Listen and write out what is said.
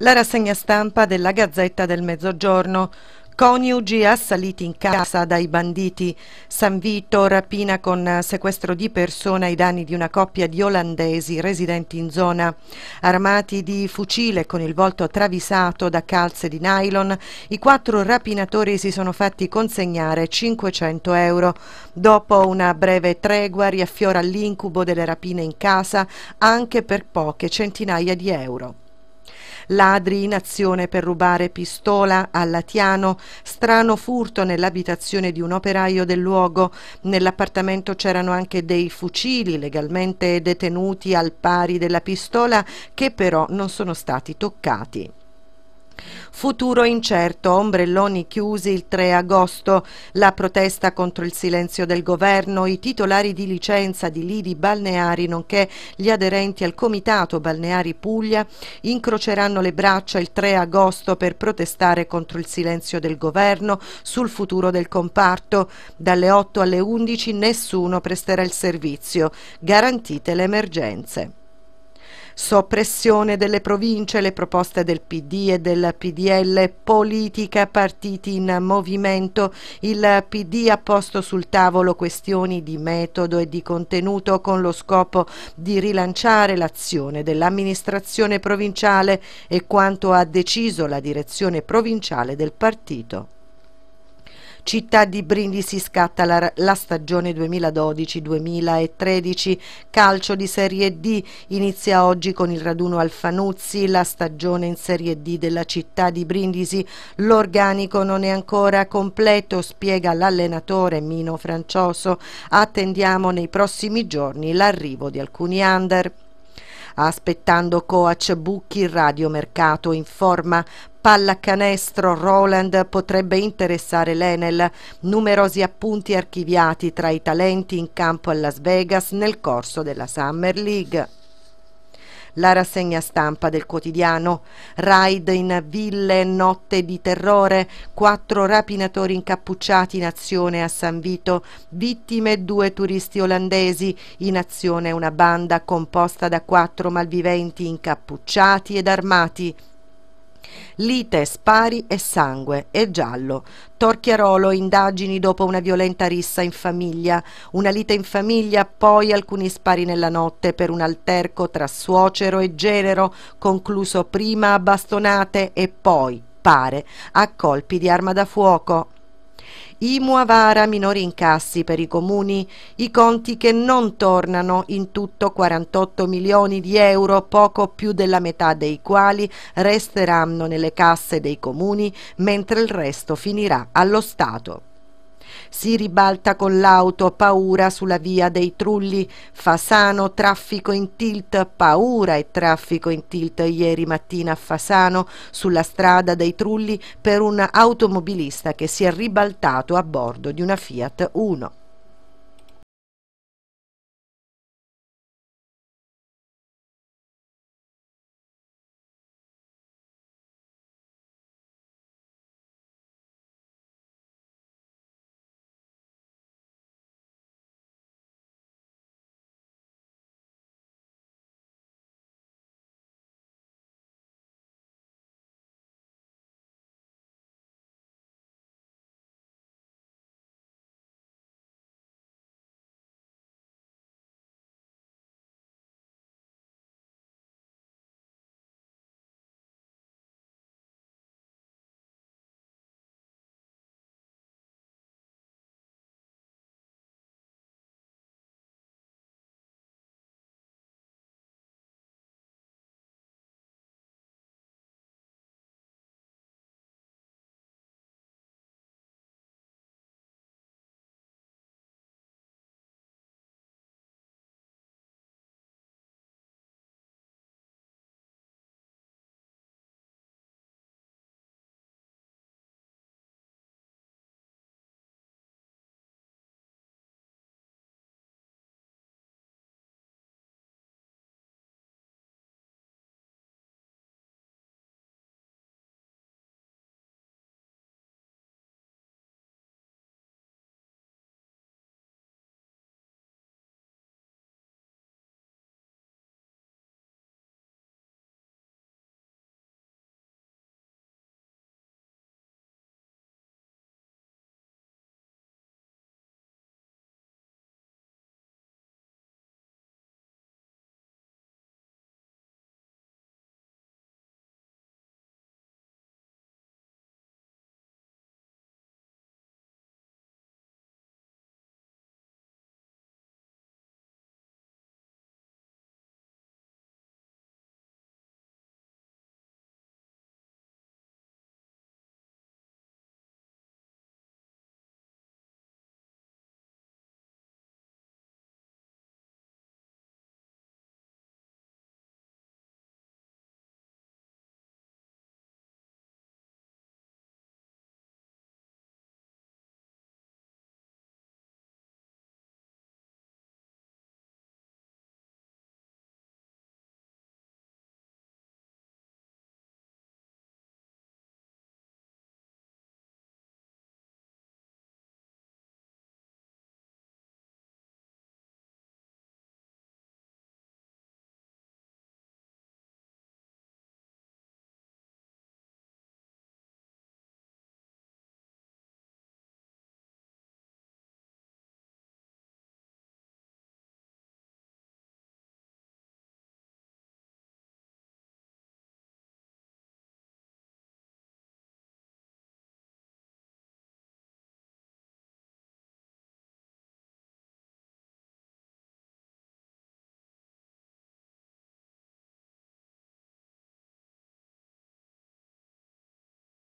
la rassegna stampa della Gazzetta del Mezzogiorno. Coniugi assaliti in casa dai banditi. San Vito rapina con sequestro di persona ai danni di una coppia di olandesi residenti in zona. Armati di fucile con il volto travisato da calze di nylon, i quattro rapinatori si sono fatti consegnare 500 euro. Dopo una breve tregua riaffiora l'incubo delle rapine in casa anche per poche centinaia di euro ladri in azione per rubare pistola a Latiano, strano furto nell'abitazione di un operaio del luogo. Nell'appartamento c'erano anche dei fucili legalmente detenuti al pari della pistola che però non sono stati toccati. Futuro incerto, ombrelloni chiusi il 3 agosto, la protesta contro il silenzio del governo, i titolari di licenza di lidi balneari nonché gli aderenti al Comitato Balneari Puglia incroceranno le braccia il 3 agosto per protestare contro il silenzio del governo sul futuro del comparto. Dalle 8 alle 11 nessuno presterà il servizio, garantite le emergenze soppressione delle province, le proposte del PD e del PDL, politica, partiti in movimento. Il PD ha posto sul tavolo questioni di metodo e di contenuto con lo scopo di rilanciare l'azione dell'amministrazione provinciale e quanto ha deciso la direzione provinciale del partito. Città di Brindisi scatta la, la stagione 2012-2013, calcio di Serie D, inizia oggi con il raduno Alfanuzzi, la stagione in Serie D della città di Brindisi, l'organico non è ancora completo, spiega l'allenatore Mino Francioso, attendiamo nei prossimi giorni l'arrivo di alcuni under aspettando coach Bucchi, Radio Mercato informa pallacanestro Roland potrebbe interessare l'Enel. Numerosi appunti archiviati tra i talenti in campo a Las Vegas nel corso della Summer League la rassegna stampa del quotidiano. Raid in ville, notte di terrore, quattro rapinatori incappucciati in azione a San Vito, vittime due turisti olandesi, in azione una banda composta da quattro malviventi incappucciati ed armati. Lite, spari e sangue e giallo. Torchiarolo, indagini dopo una violenta rissa in famiglia, una lite in famiglia, poi alcuni spari nella notte per un alterco tra suocero e genero, concluso prima a bastonate e poi, pare, a colpi di arma da fuoco. IMU avara minori incassi per i comuni, i conti che non tornano in tutto 48 milioni di euro, poco più della metà dei quali resteranno nelle casse dei comuni, mentre il resto finirà allo Stato. Si ribalta con l'auto, paura sulla via dei trulli. Fasano, traffico in tilt, paura e traffico in tilt ieri mattina a Fasano sulla strada dei trulli per un automobilista che si è ribaltato a bordo di una Fiat Uno.